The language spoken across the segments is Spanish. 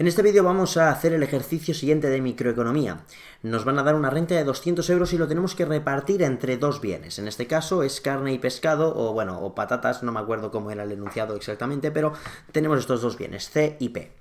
En este vídeo vamos a hacer el ejercicio siguiente de microeconomía. Nos van a dar una renta de 200 euros y lo tenemos que repartir entre dos bienes. En este caso es carne y pescado, o bueno, o patatas, no me acuerdo cómo era el enunciado exactamente, pero tenemos estos dos bienes, C y P.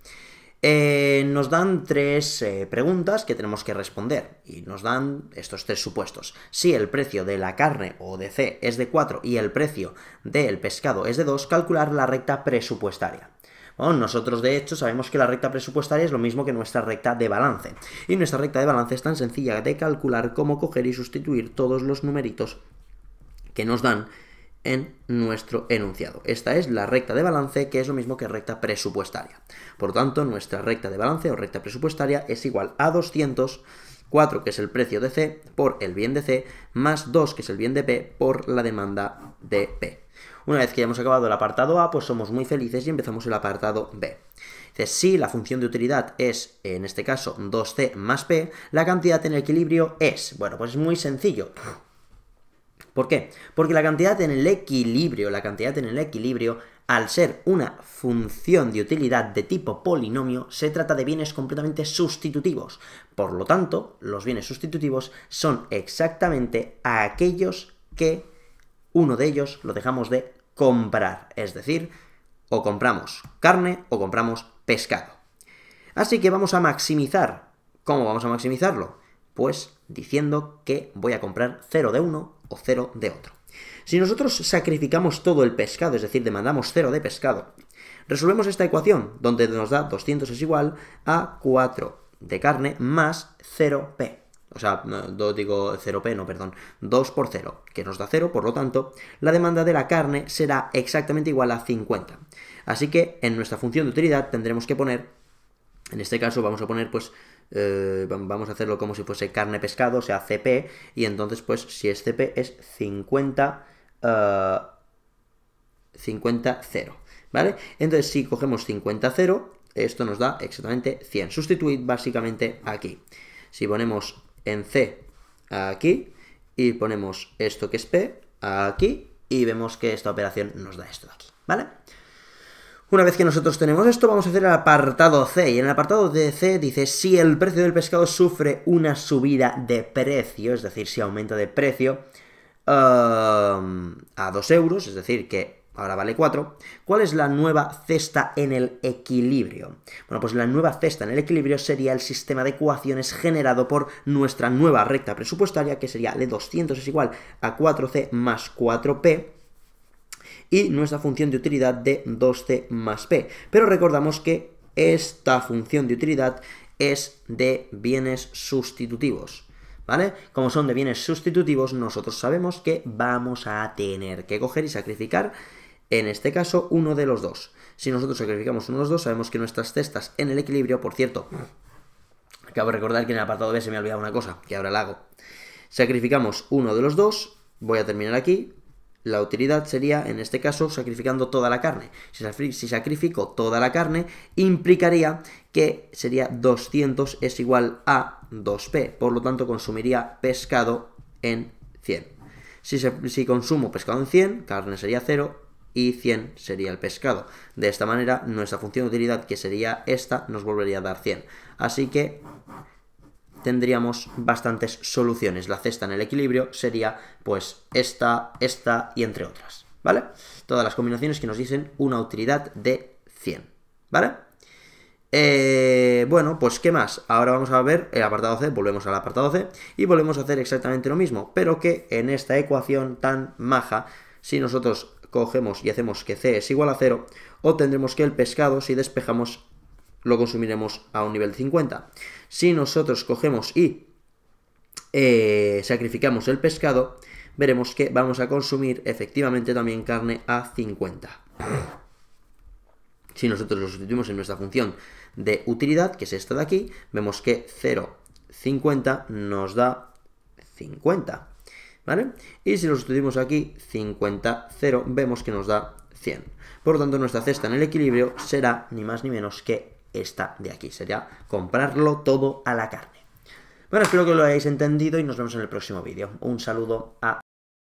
Eh, nos dan tres eh, preguntas que tenemos que responder y nos dan estos tres supuestos. Si el precio de la carne o de C es de 4 y el precio del pescado es de 2, calcular la recta presupuestaria nosotros de hecho sabemos que la recta presupuestaria es lo mismo que nuestra recta de balance. Y nuestra recta de balance es tan sencilla de calcular como coger y sustituir todos los numeritos que nos dan en nuestro enunciado. Esta es la recta de balance, que es lo mismo que recta presupuestaria. Por tanto, nuestra recta de balance o recta presupuestaria es igual a 200 4, que es el precio de C, por el bien de C, más 2, que es el bien de P, por la demanda de P. Una vez que hayamos hemos acabado el apartado A, pues somos muy felices y empezamos el apartado B. si la función de utilidad es, en este caso, 2C más P, la cantidad en equilibrio es, bueno, pues es muy sencillo. ¿Por qué? Porque la cantidad en el equilibrio, la cantidad en el equilibrio al ser una función de utilidad de tipo polinomio, se trata de bienes completamente sustitutivos. Por lo tanto, los bienes sustitutivos son exactamente aquellos que uno de ellos lo dejamos de comprar. Es decir, o compramos carne o compramos pescado. Así que vamos a maximizar. ¿Cómo vamos a maximizarlo? Pues diciendo que voy a comprar 0 de uno o 0 de otro. Si nosotros sacrificamos todo el pescado, es decir, demandamos cero de pescado, resolvemos esta ecuación, donde nos da 200 es igual a 4 de carne más 0p. O sea, digo 0p, no, perdón, 2 por 0, que nos da 0, por lo tanto, la demanda de la carne será exactamente igual a 50. Así que en nuestra función de utilidad tendremos que poner, en este caso vamos a poner pues eh, vamos a hacerlo como si fuese carne pescado, o sea, CP, y entonces pues si es CP es 50 50, uh, 0. ¿Vale? Entonces, si cogemos 50, 0, esto nos da exactamente 100. sustituir básicamente aquí. Si ponemos en C aquí y ponemos esto que es P aquí y vemos que esta operación nos da esto de aquí, ¿vale? Una vez que nosotros tenemos esto, vamos a hacer el apartado C. Y en el apartado de C dice si el precio del pescado sufre una subida de precio, es decir, si aumenta de precio, a 2 euros, es decir, que ahora vale 4. ¿Cuál es la nueva cesta en el equilibrio? Bueno, pues la nueva cesta en el equilibrio sería el sistema de ecuaciones generado por nuestra nueva recta presupuestaria, que sería de 200 es igual a 4C más 4P, y nuestra función de utilidad de 2C más P. Pero recordamos que esta función de utilidad es de bienes sustitutivos. ¿vale? Como son de bienes sustitutivos, nosotros sabemos que vamos a tener que coger y sacrificar, en este caso, uno de los dos. Si nosotros sacrificamos uno de los dos, sabemos que nuestras cestas en el equilibrio, por cierto, acabo de recordar que en el apartado B se me ha olvidado una cosa, que ahora la hago. Sacrificamos uno de los dos, voy a terminar aquí, la utilidad sería, en este caso, sacrificando toda la carne. Si sacrifico toda la carne, implicaría que sería 200 es igual a 2p. Por lo tanto, consumiría pescado en 100. Si, consumo pescado en 100, carne sería 0 y 100 sería el pescado. De esta manera, nuestra función de utilidad, que sería esta, nos volvería a dar 100. Así que tendríamos bastantes soluciones. La cesta en el equilibrio sería pues esta, esta y entre otras, ¿vale? Todas las combinaciones que nos dicen una utilidad de 100, ¿vale? Eh, bueno, pues ¿qué más? Ahora vamos a ver el apartado C, volvemos al apartado C y volvemos a hacer exactamente lo mismo, pero que en esta ecuación tan maja, si nosotros cogemos y hacemos que C es igual a 0, obtendremos que el pescado, si despejamos lo consumiremos a un nivel de 50. Si nosotros cogemos y eh, sacrificamos el pescado, veremos que vamos a consumir efectivamente también carne a 50. Si nosotros lo sustituimos en nuestra función de utilidad, que es esta de aquí, vemos que 0,50 nos da 50. ¿Vale? Y si lo sustituimos aquí, 50, 0, vemos que nos da 100. Por lo tanto, nuestra cesta en el equilibrio será ni más ni menos que esta de aquí. Sería comprarlo todo a la carne. Bueno, espero que lo hayáis entendido y nos vemos en el próximo vídeo. Un saludo a